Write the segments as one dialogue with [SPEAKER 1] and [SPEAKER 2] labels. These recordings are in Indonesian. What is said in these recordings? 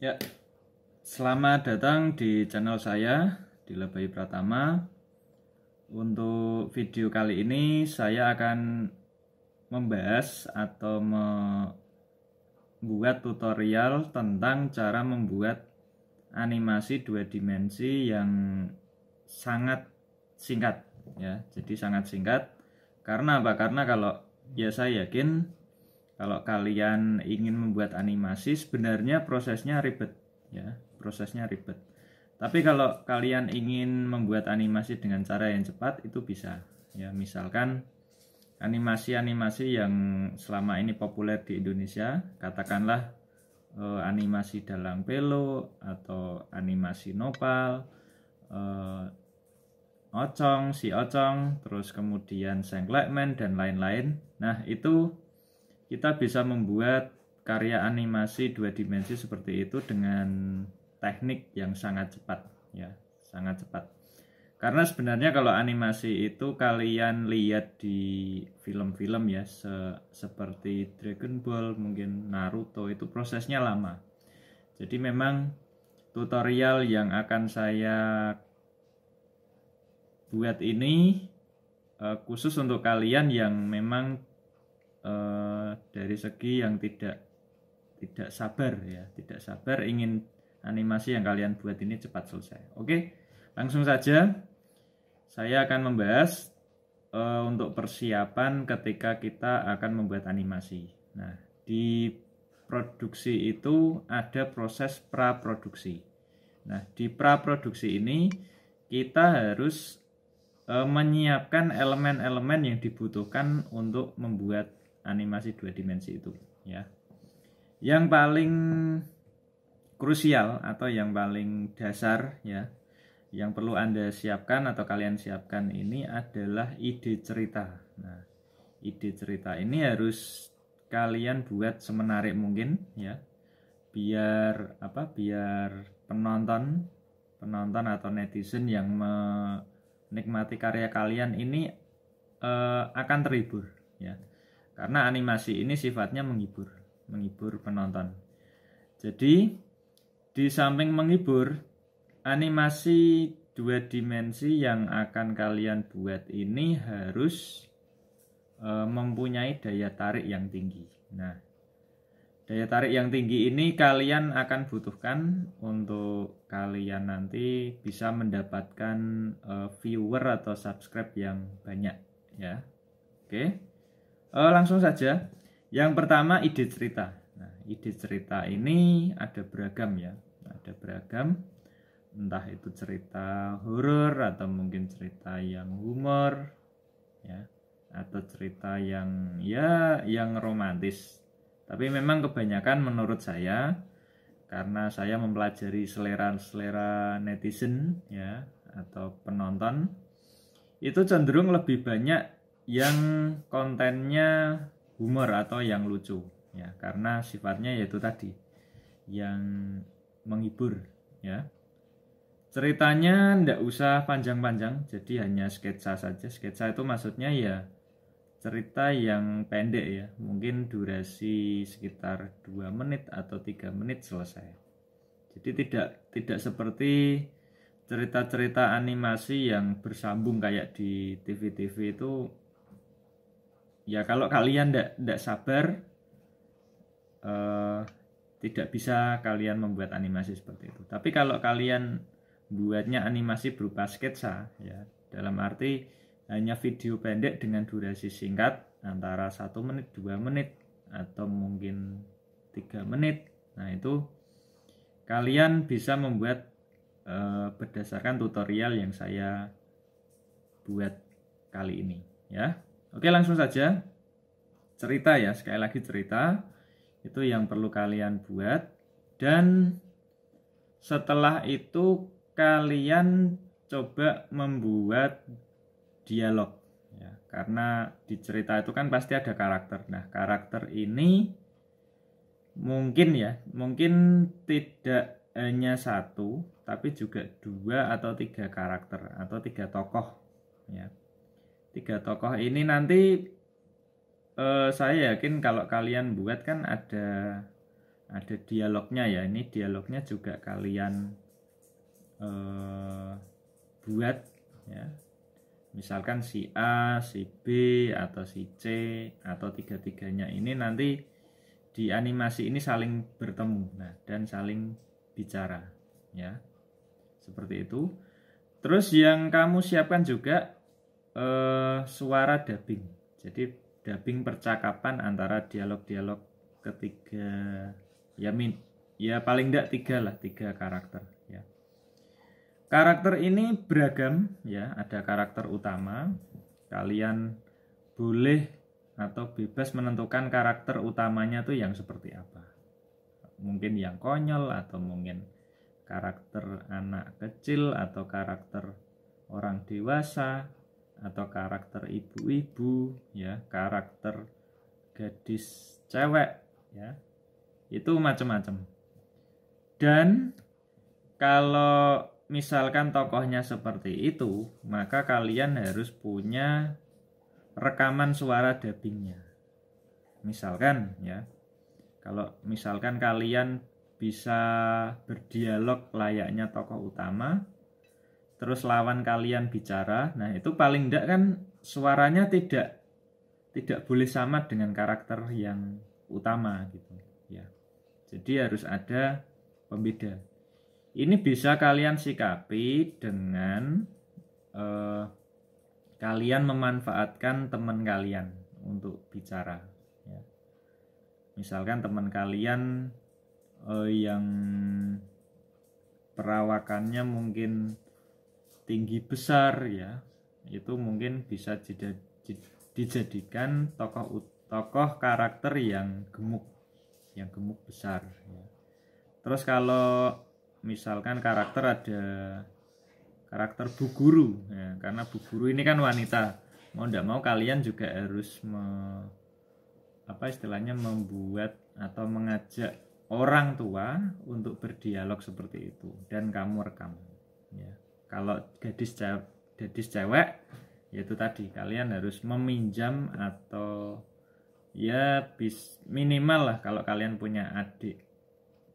[SPEAKER 1] Ya, selamat datang di channel saya di Lebay Pratama. Untuk video kali ini saya akan membahas atau membuat tutorial tentang cara membuat animasi dua dimensi yang sangat singkat ya. Jadi sangat singkat. Karena apa? Karena kalau ya saya yakin kalau kalian ingin membuat animasi sebenarnya prosesnya ribet ya, prosesnya ribet. Tapi kalau kalian ingin membuat animasi dengan cara yang cepat itu bisa. Ya, misalkan animasi-animasi yang selama ini populer di Indonesia, katakanlah eh, animasi dalang pelo atau animasi nopal eh, ocong si ocong terus kemudian sengklekmen dan lain-lain nah itu kita bisa membuat karya animasi dua dimensi seperti itu dengan teknik yang sangat cepat ya sangat cepat karena sebenarnya kalau animasi itu kalian lihat di film-film ya se seperti Dragon Ball mungkin Naruto itu prosesnya lama jadi memang tutorial yang akan saya buat ini eh, khusus untuk kalian yang memang Eh, dari segi yang tidak tidak sabar ya tidak sabar ingin animasi yang kalian buat ini cepat selesai oke langsung saja saya akan membahas eh, untuk persiapan ketika kita akan membuat animasi nah di produksi itu ada proses pra-produksi. nah di pra-produksi ini kita harus eh, menyiapkan elemen-elemen yang dibutuhkan untuk membuat animasi dua dimensi itu ya yang paling krusial atau yang paling dasar ya yang perlu anda siapkan atau kalian siapkan ini adalah ide cerita nah ide cerita ini harus kalian buat semenarik mungkin ya biar apa biar penonton penonton atau netizen yang menikmati karya kalian ini eh, akan terhibur ya karena animasi ini sifatnya menghibur, menghibur penonton. Jadi, di samping menghibur, animasi dua dimensi yang akan kalian buat ini harus e, mempunyai daya tarik yang tinggi. Nah, daya tarik yang tinggi ini kalian akan butuhkan untuk kalian nanti bisa mendapatkan e, viewer atau subscribe yang banyak ya. Oke. Okay e, langsung saja. Yang pertama ide cerita. Nah, ide cerita ini ada beragam ya. Ada beragam. Entah itu cerita horor atau mungkin cerita yang humor ya atau cerita yang ya yang romantis. Tapi memang kebanyakan menurut saya karena saya mempelajari selera-selera netizen ya atau penonton itu cenderung lebih banyak yang kontennya humor atau yang lucu ya karena sifatnya yaitu tadi yang menghibur ya ceritanya ndak usah panjang-panjang jadi hanya sketsa saja sketsa itu maksudnya ya cerita yang pendek ya mungkin durasi sekitar 2 menit atau 3 menit selesai jadi tidak tidak seperti cerita-cerita animasi yang bersambung kayak di TV-TV itu ya kalau kalian tidak sabar uh, tidak bisa kalian membuat animasi seperti itu tapi kalau kalian buatnya animasi berupa sketsa ya dalam arti hanya video pendek dengan durasi singkat antara satu menit dua menit atau mungkin tiga menit nah itu kalian bisa membuat eh, berdasarkan tutorial yang saya buat kali ini ya Oke, langsung saja. Cerita ya, sekali lagi cerita. Itu yang perlu kalian buat dan setelah itu kalian coba membuat dialog ya karena di cerita itu kan pasti ada karakter nah karakter ini mungkin ya mungkin tidak hanya satu tapi juga dua atau tiga karakter atau tiga tokoh ya tiga tokoh ini nanti eh, saya yakin kalau kalian buat kan ada ada dialognya ya ini dialognya juga kalian eh, buat ya misalkan si A, si B atau si C atau tiga-tiganya ini nanti di animasi ini saling bertemu nah dan saling bicara ya seperti itu terus yang kamu siapkan juga eh, suara dubbing. Jadi dubbing percakapan antara dialog-dialog ketiga ya min ya paling tidak tiga lah tiga karakter ya karakter ini beragam ya ada karakter utama kalian boleh atau bebas menentukan karakter utamanya tuh yang seperti apa mungkin yang konyol atau mungkin karakter anak kecil atau karakter orang dewasa atau karakter ibu-ibu ya karakter gadis cewek ya itu macam-macam dan kalau misalkan tokohnya seperti itu maka kalian harus punya rekaman suara dubbingnya misalkan ya kalau misalkan kalian bisa berdialog layaknya tokoh utama terus lawan kalian bicara, nah itu paling tidak kan suaranya tidak tidak boleh sama dengan karakter yang utama gitu ya. Jadi harus ada pembeda. Ini bisa kalian sikapi dengan eh, kalian memanfaatkan teman kalian untuk bicara. Ya. Misalkan teman kalian eh, yang perawakannya mungkin tinggi besar ya itu mungkin bisa dijadikan tokoh tokoh karakter yang gemuk yang gemuk besar ya. terus kalau misalkan karakter ada karakter bu guru ya, karena bu guru ini kan wanita mau tidak mau kalian juga harus me, apa istilahnya membuat atau mengajak orang tua untuk berdialog seperti itu dan kamu rekam ya kalau gadis cewek, gadis cewek yaitu tadi kalian harus meminjam atau ya bis minimal lah kalau kalian punya adik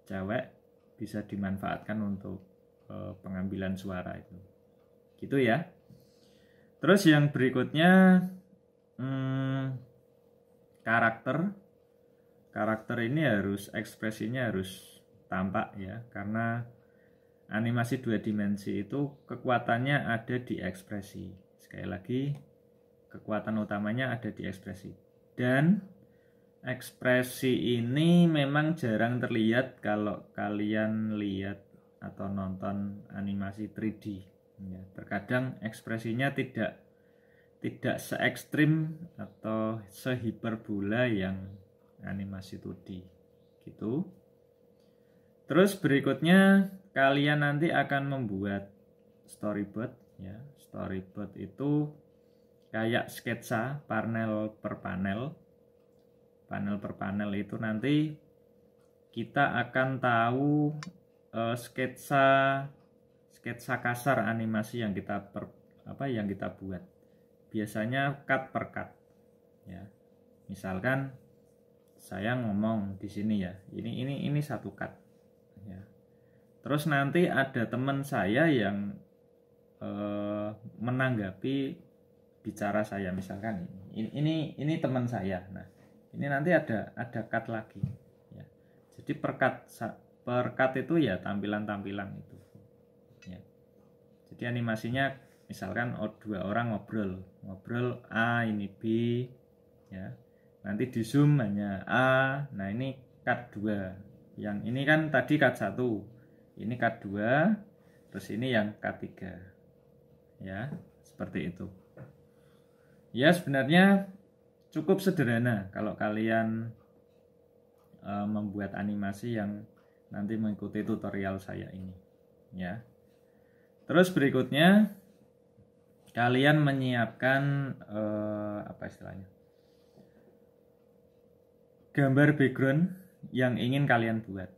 [SPEAKER 1] cewek bisa dimanfaatkan untuk e, pengambilan suara itu gitu ya terus yang berikutnya hmm, karakter karakter ini harus ekspresinya harus tampak ya karena animasi dua dimensi itu kekuatannya ada di ekspresi. Sekali lagi, kekuatan utamanya ada di ekspresi. Dan ekspresi ini memang jarang terlihat kalau kalian lihat atau nonton animasi 3D. Ya, terkadang ekspresinya tidak tidak se ekstrim atau sehiperbola yang animasi 2D gitu. Terus berikutnya kalian nanti akan membuat storyboard ya storyboard itu kayak sketsa panel per panel panel per panel itu nanti kita akan tahu uh, sketsa sketsa kasar animasi yang kita per, apa yang kita buat biasanya cut per cut ya misalkan saya ngomong di sini ya ini ini ini satu cut ya Terus nanti ada teman saya yang eh, menanggapi bicara saya misalkan ini ini, ini teman saya. Nah, ini nanti ada ada cut lagi ya. Jadi perkat perkat itu ya tampilan-tampilan itu. Ya. Jadi animasinya misalkan oh, dua orang ngobrol, ngobrol A ini B ya. Nanti di zoom hanya A. Nah, ini cut dua Yang ini kan tadi cut satu ini K2 terus ini yang K3 ya seperti itu ya sebenarnya cukup sederhana kalau kalian e, membuat animasi yang nanti mengikuti tutorial saya ini ya terus berikutnya kalian menyiapkan e, apa istilahnya gambar background yang ingin kalian buat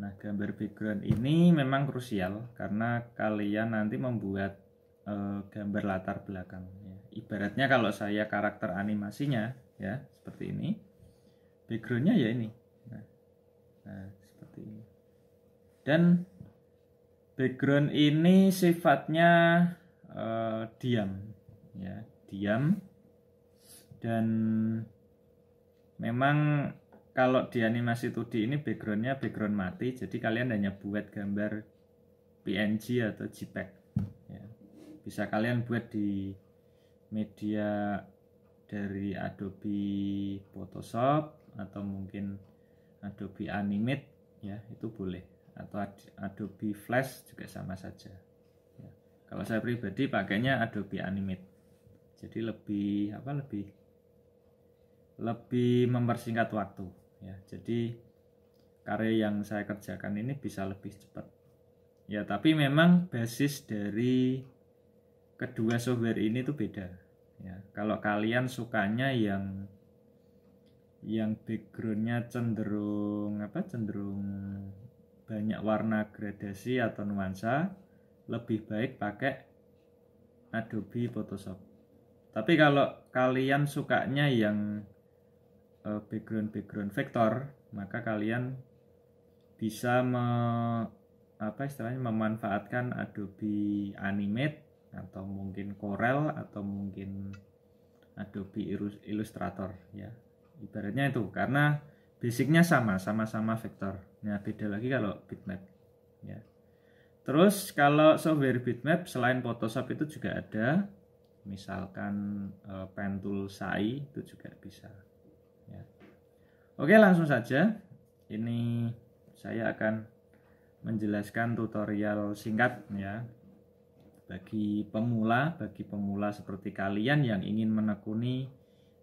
[SPEAKER 1] Nah, gambar background ini memang krusial karena kalian nanti membuat e, gambar latar belakang. Ya. Ibaratnya kalau saya karakter animasinya ya seperti ini, backgroundnya ya ini. Nah, nah seperti ini. Dan background ini sifatnya e, diam, ya diam dan memang kalau di animasi 2D ini backgroundnya background mati jadi kalian hanya buat gambar PNG atau JPEG ya. bisa kalian buat di media dari Adobe Photoshop atau mungkin Adobe Animate ya itu boleh atau Adobe Flash juga sama saja ya. kalau saya pribadi pakainya Adobe Animate jadi lebih apa lebih lebih mempersingkat waktu ya jadi karya yang saya kerjakan ini bisa lebih cepat ya tapi memang basis dari kedua software ini tuh beda ya kalau kalian sukanya yang yang backgroundnya cenderung apa cenderung banyak warna gradasi atau nuansa lebih baik pakai Adobe Photoshop tapi kalau kalian sukanya yang background-background eh, vektor, maka kalian bisa me, apa istilahnya memanfaatkan Adobe Animate atau mungkin Corel atau mungkin Adobe Illustrator ya. Ibaratnya itu karena basicnya sama, sama-sama vektor. Nah, beda lagi kalau bitmap ya. Terus kalau software bitmap selain Photoshop itu juga ada misalkan uh, eh, Pentool Sai itu juga bisa. Oke, langsung saja. Ini saya akan menjelaskan tutorial singkat ya. Bagi pemula, bagi pemula seperti kalian yang ingin menekuni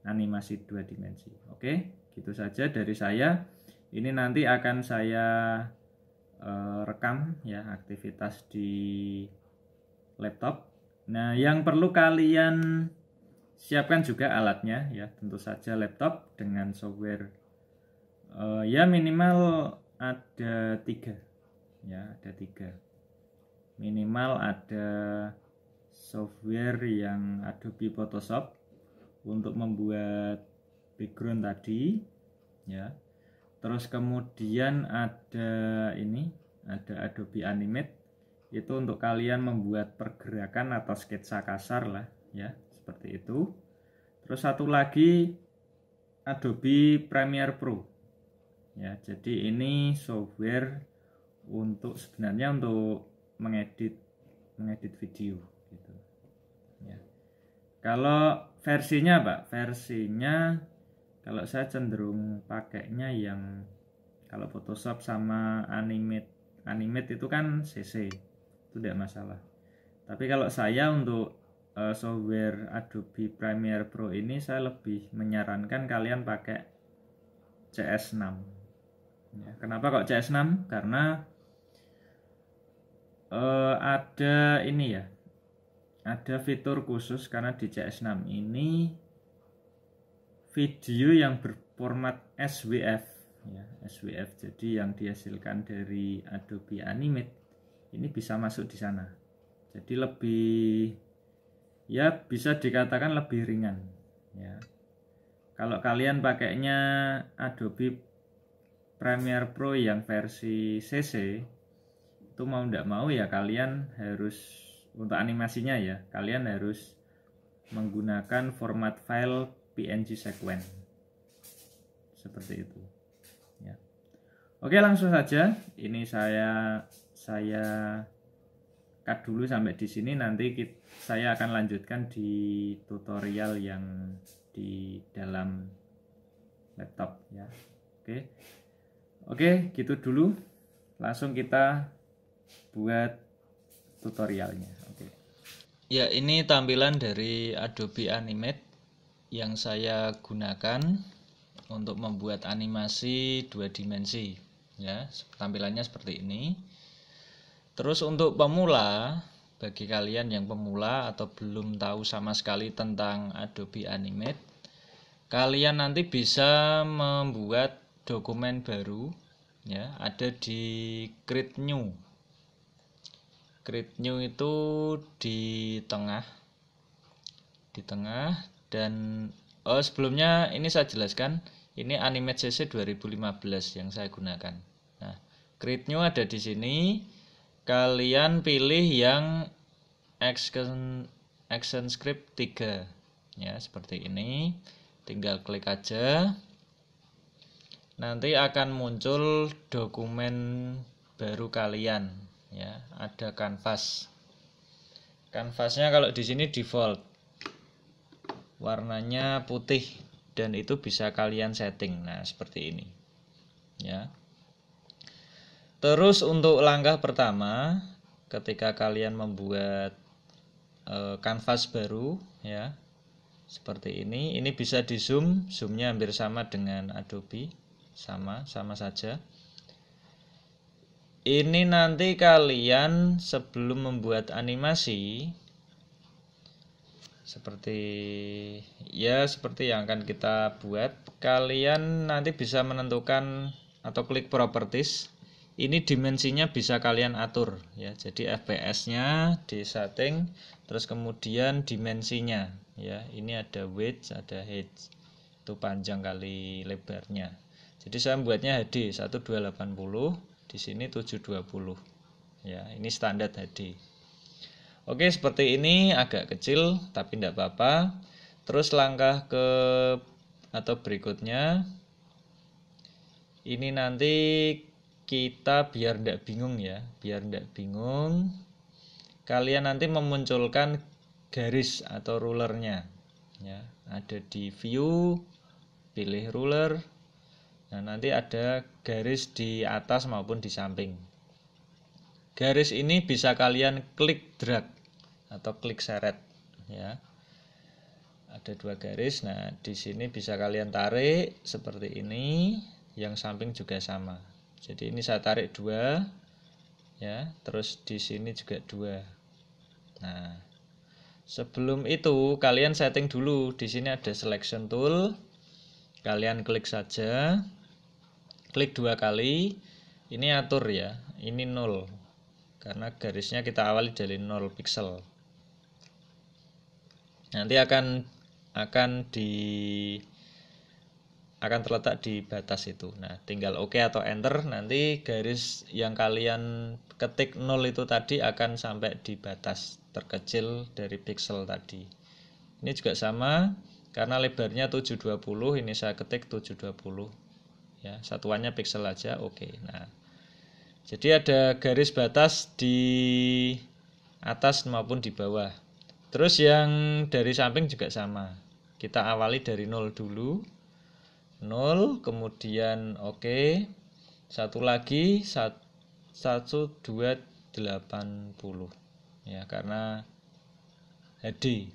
[SPEAKER 1] animasi dua dimensi. Oke, gitu saja dari saya. Ini nanti akan saya eh, rekam ya aktivitas di laptop. Nah, yang perlu kalian siapkan juga alatnya ya, tentu saja laptop dengan software uh, ya minimal ada tiga ya ada tiga minimal ada software yang Adobe Photoshop untuk membuat background tadi ya terus kemudian ada ini ada Adobe Animate itu untuk kalian membuat pergerakan atau sketsa kasar lah ya seperti itu terus satu lagi Adobe Premiere Pro ya jadi ini software untuk sebenarnya untuk mengedit mengedit video gitu ya kalau versinya pak versinya kalau saya cenderung pakainya yang kalau Photoshop sama animate animate itu kan CC itu tidak masalah tapi kalau saya untuk uh, software Adobe Premiere Pro ini saya lebih menyarankan kalian pakai CS6 Ya, kenapa kok CS6? Karena uh, ada ini ya. Ada fitur khusus karena di CS6 ini video yang berformat SWF ya, SWF. Jadi yang dihasilkan dari Adobe Animate ini bisa masuk di sana. Jadi lebih ya bisa dikatakan lebih ringan ya. Kalau kalian pakainya Adobe Premiere Pro yang versi CC itu mau tidak mau ya kalian harus untuk animasinya ya kalian harus menggunakan format file PNG sequence seperti itu ya oke langsung saja ini saya saya cut dulu sampai di sini nanti kita, saya akan lanjutkan di tutorial yang di dalam laptop ya oke Oke, gitu dulu. Langsung kita buat tutorialnya. Oke. Ya, ini tampilan dari Adobe Animate yang saya gunakan untuk membuat animasi dua dimensi ya tampilannya seperti ini terus untuk pemula bagi kalian yang pemula atau belum tahu sama sekali tentang Adobe Animate kalian nanti bisa membuat dokumen baru ya ada di create new create new itu di tengah di tengah dan oh sebelumnya ini saya jelaskan ini animate cc 2015 yang saya gunakan nah create new ada di sini kalian pilih yang action action script 3 ya seperti ini tinggal klik aja nanti akan muncul dokumen baru kalian ya ada kanvas kanvasnya kalau di sini default warnanya putih dan itu bisa kalian setting nah seperti ini ya terus untuk langkah pertama ketika kalian membuat e, kanvas baru ya seperti ini ini bisa di zoom zoomnya hampir sama dengan Adobe sama sama saja ini nanti kalian sebelum membuat animasi seperti ya seperti yang akan kita buat kalian nanti bisa menentukan atau klik properties ini dimensinya bisa kalian atur ya jadi fps nya di setting terus kemudian dimensinya ya ini ada width ada height itu panjang kali lebarnya jadi saya membuatnya HD 1280, di sini 720. Ya, ini standar HD. Oke, seperti ini agak kecil tapi tidak apa-apa. Terus langkah ke atau berikutnya ini nanti kita biar tidak bingung ya, biar tidak bingung. Kalian nanti memunculkan garis atau rulernya ya, ada di view, pilih ruler, Nah, nanti ada garis di atas maupun di samping. Garis ini bisa kalian klik drag atau klik seret ya. Ada dua garis. Nah, di sini bisa kalian tarik seperti ini, yang samping juga sama. Jadi ini saya tarik dua ya, terus di sini juga dua. Nah, sebelum itu kalian setting dulu. Di sini ada selection tool. Kalian klik saja klik dua kali ini atur ya ini nol, karena garisnya kita awali dari nol pixel nanti akan akan di akan terletak di batas itu nah tinggal oke OK atau enter nanti garis yang kalian ketik nol itu tadi akan sampai di batas terkecil dari pixel tadi ini juga sama karena lebarnya 720 ini saya ketik 720 ya satuannya pixel aja oke okay. nah jadi ada garis batas di atas maupun di bawah terus yang dari samping juga sama kita awali dari nol dulu nol kemudian oke okay. satu lagi puluh ya karena HD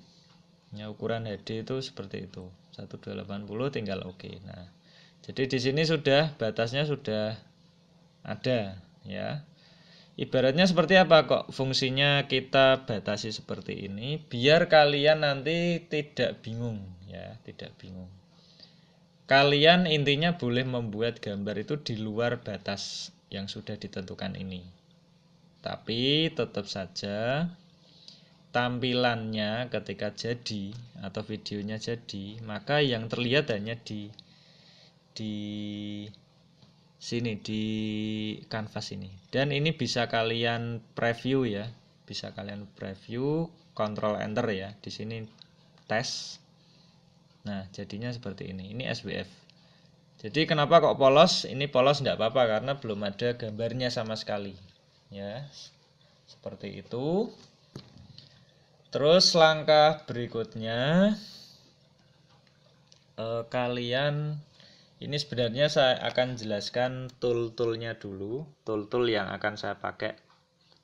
[SPEAKER 1] ya ukuran HD itu seperti itu 1280 tinggal oke okay. nah jadi di sini sudah batasnya sudah ada ya. Ibaratnya seperti apa kok fungsinya kita batasi seperti ini biar kalian nanti tidak bingung ya, tidak bingung. Kalian intinya boleh membuat gambar itu di luar batas yang sudah ditentukan ini. Tapi tetap saja tampilannya ketika jadi atau videonya jadi, maka yang terlihat hanya di di sini di kanvas ini dan ini bisa kalian preview ya bisa kalian preview control enter ya di sini tes nah jadinya seperti ini ini SWF jadi kenapa kok polos ini polos tidak apa-apa karena belum ada gambarnya sama sekali ya seperti itu terus langkah berikutnya eh, kalian ini sebenarnya saya akan jelaskan tool-toolnya dulu, tool-tool yang akan saya pakai.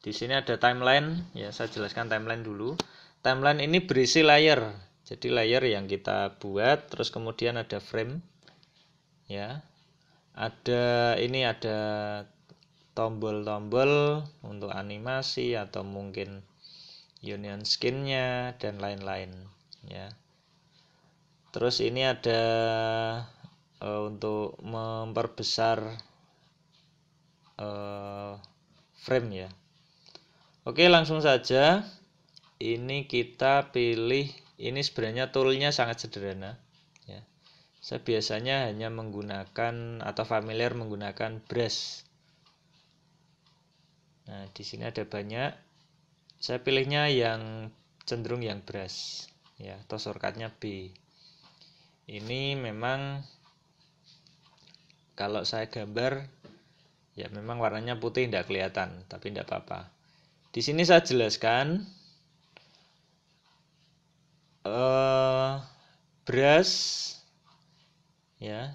[SPEAKER 1] Di sini ada timeline, ya saya jelaskan timeline dulu. Timeline ini berisi layer, jadi layer yang kita buat, terus kemudian ada frame, ya. Ada ini ada tombol-tombol untuk animasi atau mungkin union skinnya dan lain-lain, ya. Terus ini ada uh, untuk memperbesar uh, frame ya Oke langsung saja ini kita pilih ini sebenarnya toolnya sangat sederhana ya. saya biasanya hanya menggunakan atau familiar menggunakan brush nah di sini ada banyak saya pilihnya yang cenderung yang brush ya atau shortcutnya B ini memang kalau saya gambar ya memang warnanya putih tidak kelihatan tapi tidak apa-apa di sini saya jelaskan uh, brush ya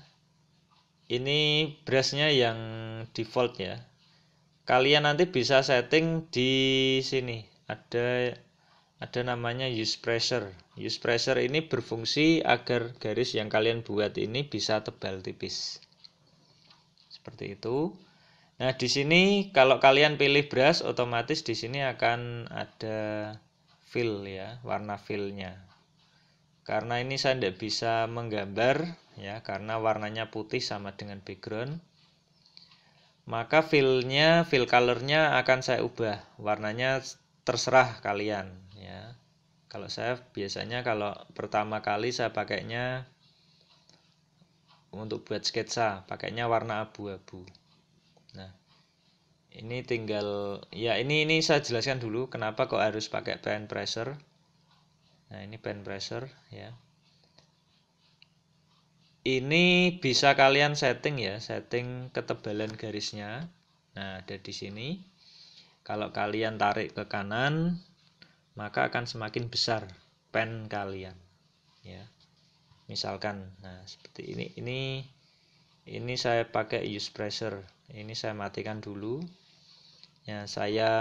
[SPEAKER 1] ini brushnya yang default ya kalian nanti bisa setting di sini ada ada namanya use pressure use pressure ini berfungsi agar garis yang kalian buat ini bisa tebal tipis seperti itu. Nah, di sini kalau kalian pilih brush otomatis di sini akan ada fill ya, warna fillnya. Karena ini saya tidak bisa menggambar ya, karena warnanya putih sama dengan background. Maka fillnya, fill color nya akan saya ubah, warnanya terserah kalian ya. Kalau saya biasanya kalau pertama kali saya pakainya untuk buat sketsa pakainya warna abu-abu nah ini tinggal ya ini ini saya jelaskan dulu kenapa kok harus pakai pen pressure nah ini pen pressure ya ini bisa kalian setting ya setting ketebalan garisnya nah ada di sini kalau kalian tarik ke kanan maka akan semakin besar pen kalian ya misalkan nah seperti ini ini ini saya pakai use pressure ini saya matikan dulu ya saya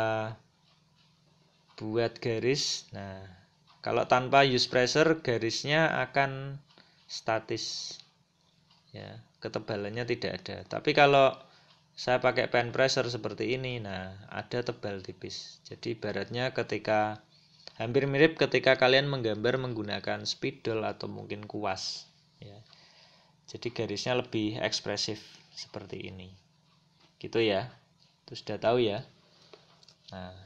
[SPEAKER 1] buat garis nah kalau tanpa use pressure garisnya akan statis ya ketebalannya tidak ada tapi kalau saya pakai pen pressure seperti ini nah ada tebal tipis jadi baratnya ketika Hampir mirip ketika kalian menggambar menggunakan spidol atau mungkin kuas. Ya. Jadi garisnya lebih ekspresif seperti ini. Gitu ya. Itu sudah tahu ya. Nah,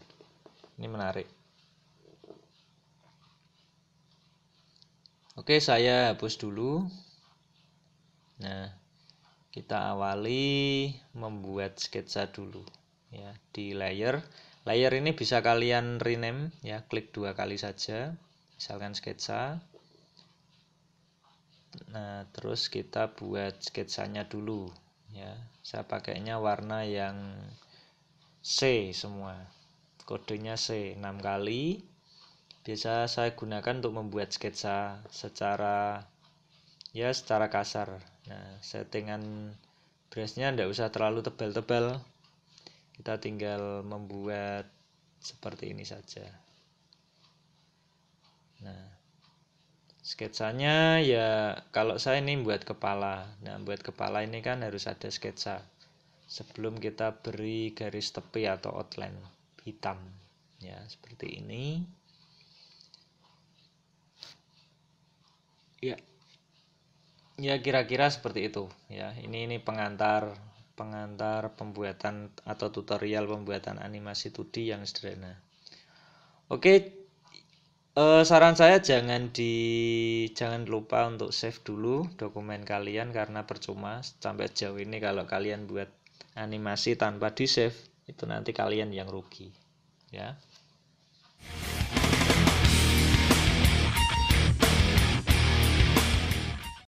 [SPEAKER 1] ini menarik. Oke, saya hapus dulu. Nah, kita awali membuat sketsa dulu ya di layer Layer ini bisa kalian rename ya, klik dua kali saja, misalkan sketsa. Nah, terus kita buat sketsanya dulu ya. Saya pakainya warna yang C semua. Kodenya C 6 kali. Biasa saya gunakan untuk membuat sketsa secara ya secara kasar. Nah, settingan brushnya tidak usah terlalu tebal-tebal kita tinggal membuat seperti ini saja nah sketsanya ya kalau saya ini buat kepala nah buat kepala ini kan harus ada sketsa sebelum kita beri garis tepi atau outline hitam ya seperti ini ya ya kira-kira seperti itu ya ini ini pengantar pengantar pembuatan atau tutorial pembuatan animasi 2D yang sederhana. Oke, eh, saran saya jangan di jangan lupa untuk save dulu dokumen kalian karena percuma sampai jauh ini kalau kalian buat animasi tanpa di save itu nanti kalian yang rugi ya.